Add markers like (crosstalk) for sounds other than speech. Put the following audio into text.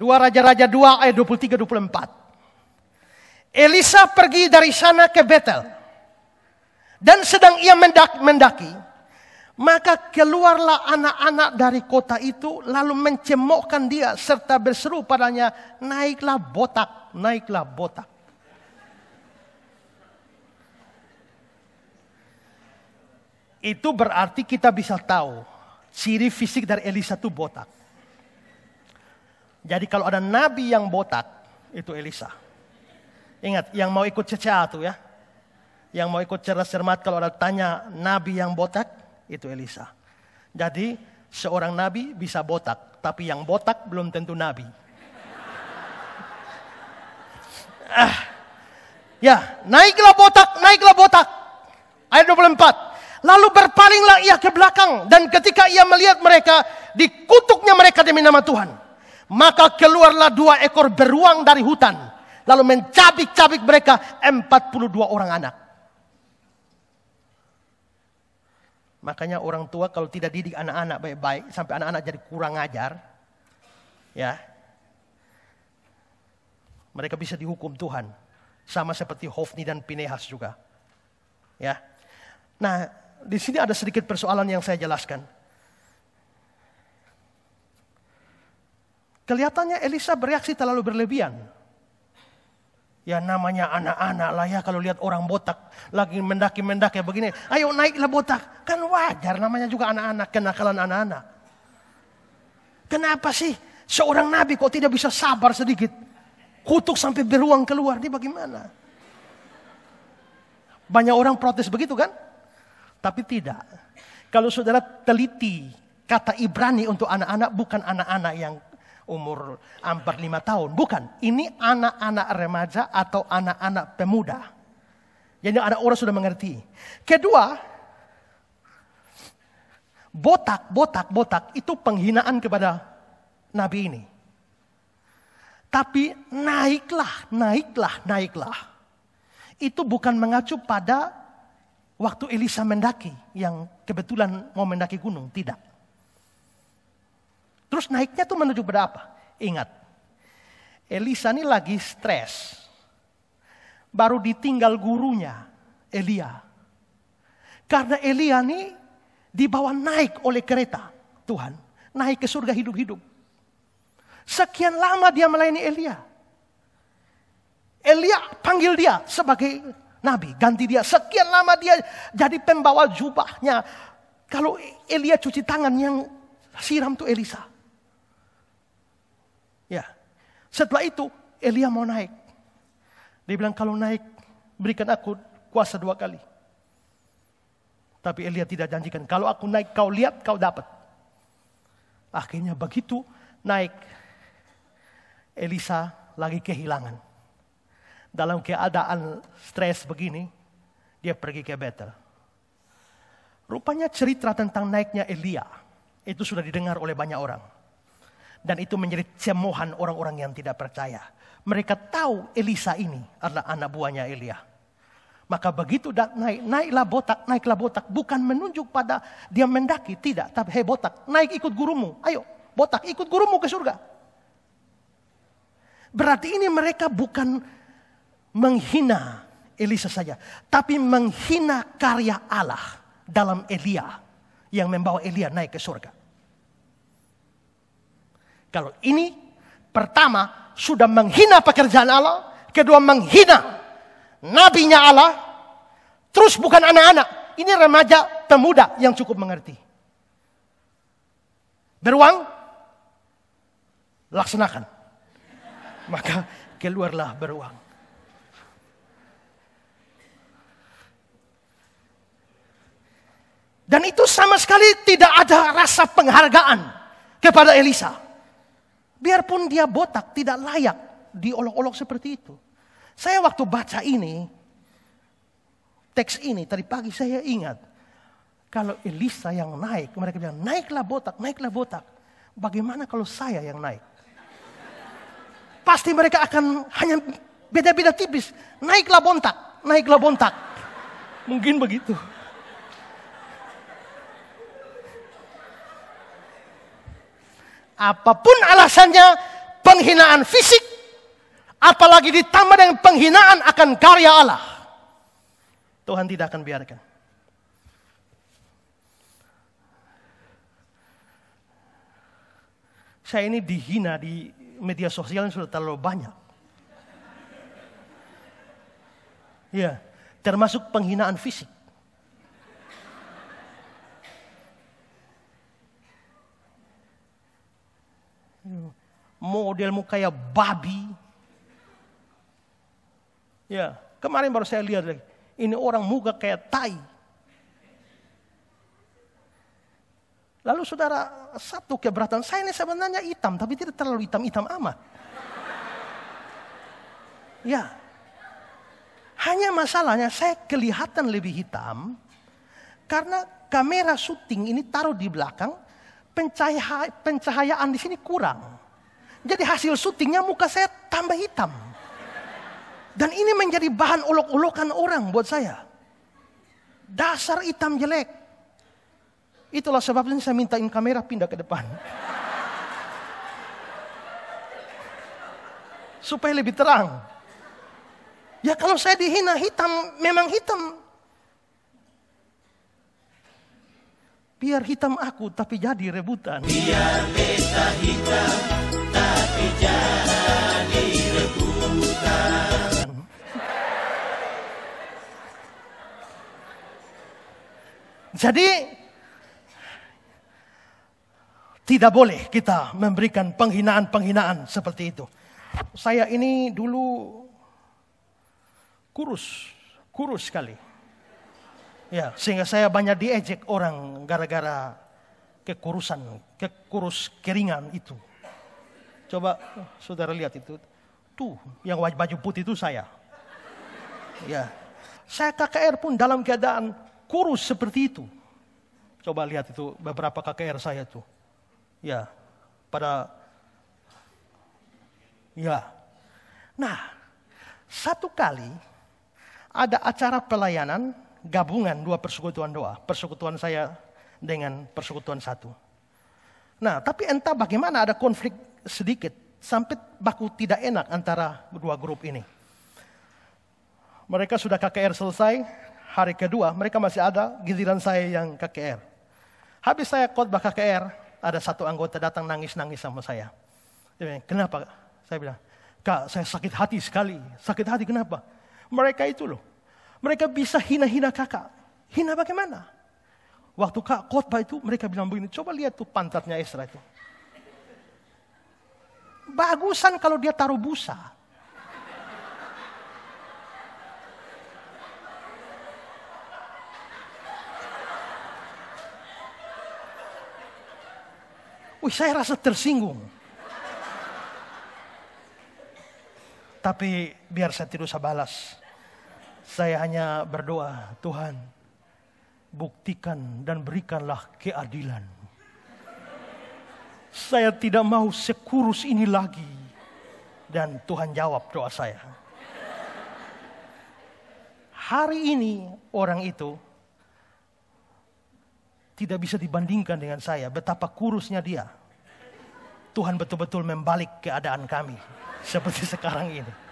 Dua Raja-Raja 2 ayat 23-24. Elisa pergi dari sana ke Betel. Dan sedang ia mendaki, mendaki, maka keluarlah anak-anak dari kota itu lalu mencemokkan dia serta berseru padanya, naiklah botak, naiklah botak. Itu berarti kita bisa tahu ciri fisik dari Elisa itu botak. Jadi kalau ada nabi yang botak, itu Elisa. Ingat, yang mau ikut cecah tuh ya. Yang mau ikut cerdas cermat kalau ada tanya nabi yang botak, itu Elisa. Jadi seorang nabi bisa botak, tapi yang botak belum tentu nabi. (laughs) ah. Ya, naiklah botak, naiklah botak. Ayat 24. Lalu berpalinglah ia ke belakang dan ketika ia melihat mereka, dikutuknya mereka demi nama Tuhan. Maka keluarlah dua ekor beruang dari hutan. Lalu mencabik-cabik mereka 42 orang anak. Makanya orang tua kalau tidak didik anak-anak baik-baik sampai anak-anak jadi kurang ajar, ya. Mereka bisa dihukum Tuhan. Sama seperti Hofni dan Pinehas juga. Ya. Nah, di sini ada sedikit persoalan yang saya jelaskan. Kelihatannya Elisa bereaksi terlalu berlebihan. Ya namanya anak-anak lah ya kalau lihat orang botak lagi mendaki-mendaki begini. Ayo naiklah botak. Kan wajar namanya juga anak-anak, kenakalan anak-anak. Kenapa sih seorang nabi kok tidak bisa sabar sedikit? Kutuk sampai beruang keluar, ini bagaimana? Banyak orang protes begitu kan? Tapi tidak. Kalau saudara teliti kata Ibrani untuk anak-anak bukan anak-anak yang umur 45 tahun. Bukan, ini anak-anak remaja atau anak-anak pemuda. Jadi ada orang sudah mengerti. Kedua, botak, botak, botak itu penghinaan kepada Nabi ini. Tapi naiklah, naiklah, naiklah. Itu bukan mengacu pada waktu Elisa mendaki yang kebetulan mau mendaki gunung, tidak. Terus naiknya tuh menuju berapa? Ingat, Elisa ini lagi stres. Baru ditinggal gurunya, Elia. Karena Elia ini dibawa naik oleh kereta Tuhan. Naik ke surga hidup-hidup. Sekian lama dia melayani Elia. Elia panggil dia sebagai nabi, ganti dia. Sekian lama dia jadi pembawa jubahnya. Kalau Elia cuci tangan yang siram tuh Elisa. Ya. Setelah itu Elia mau naik. Dia bilang kalau naik berikan aku kuasa dua kali. Tapi Elia tidak janjikan kalau aku naik kau lihat kau dapat. Akhirnya begitu naik Elisa lagi kehilangan. Dalam keadaan stres begini, dia pergi ke Betel. Rupanya cerita tentang naiknya Elia itu sudah didengar oleh banyak orang. Dan itu menjadi cemohan orang-orang yang tidak percaya. Mereka tahu Elisa ini adalah anak buahnya Elia. Maka begitu naik, naiklah botak, naiklah botak. Bukan menunjuk pada dia mendaki, tidak. Tapi hei botak, naik ikut gurumu. Ayo, botak ikut gurumu ke surga. Berarti ini mereka bukan menghina Elisa saja. Tapi menghina karya Allah dalam Elia. Yang membawa Elia naik ke surga. Kalau ini pertama sudah menghina pekerjaan Allah, kedua menghina nabinya Allah, terus bukan anak-anak, ini remaja pemuda yang cukup mengerti. Beruang, laksanakan. Maka keluarlah beruang. Dan itu sama sekali tidak ada rasa penghargaan kepada Elisa. Biarpun dia botak, tidak layak diolok-olok seperti itu. Saya waktu baca ini, teks ini, tadi pagi saya ingat. Kalau Elisa yang naik, mereka bilang, naiklah botak, naiklah botak. Bagaimana kalau saya yang naik? Pasti mereka akan hanya beda-beda tipis. Naiklah botak, naiklah bontak. Mungkin begitu. Apapun alasannya, penghinaan fisik, apalagi ditambah dengan penghinaan akan karya Allah. Tuhan tidak akan biarkan. Saya ini dihina di media sosial yang sudah terlalu banyak. Ya, termasuk penghinaan fisik. modelmu kayak babi. Ya, kemarin baru saya lihat lagi. Ini orang muka kayak tai. Lalu saudara, satu keberatan saya ini sebenarnya hitam, tapi tidak terlalu hitam-hitam amat. Ya. Hanya masalahnya saya kelihatan lebih hitam, karena kamera syuting ini taruh di belakang, pencahayaan di sini kurang. Jadi hasil syutingnya muka saya tambah hitam. Dan ini menjadi bahan ulok-ulokan orang buat saya. Dasar hitam jelek. Itulah sebabnya saya mintain kamera pindah ke depan. (laughs) Supaya lebih terang. Ya kalau saya dihina hitam, memang hitam. Biar hitam aku tapi jadi rebutan. Biar beta hitam jadi tidak boleh kita memberikan penghinaan-penghinaan seperti itu. Saya ini dulu kurus, kurus sekali. Ya, sehingga saya banyak diejek orang gara-gara kekurusan, kekurus keringan itu. Coba saudara lihat itu. Tuh, yang baju putih itu saya. Ya. Saya KKR pun dalam keadaan kurus seperti itu. Coba lihat itu beberapa KKR saya tuh. Ya. Pada Ya. Nah, satu kali ada acara pelayanan gabungan dua persekutuan doa. Persekutuan saya dengan persekutuan satu. Nah, tapi entah bagaimana ada konflik sedikit sampai baku tidak enak antara dua grup ini. Mereka sudah KKR selesai, hari kedua mereka masih ada giliran saya yang KKR. Habis saya khotbah KKR, ada satu anggota datang nangis-nangis sama saya. kenapa? Saya bilang, kak saya sakit hati sekali. Sakit hati kenapa? Mereka itu loh, mereka bisa hina-hina kakak. Hina bagaimana? Waktu kak khotbah itu mereka bilang begini, coba lihat tuh pantatnya Esra itu bagusan kalau dia taruh busa. Wih, saya rasa tersinggung. Tapi biar saya tidak usah balas. Saya hanya berdoa, Tuhan, buktikan dan berikanlah keadilan saya tidak mau sekurus ini lagi. Dan Tuhan jawab doa saya. Hari ini orang itu tidak bisa dibandingkan dengan saya. Betapa kurusnya dia. Tuhan betul-betul membalik keadaan kami seperti sekarang ini.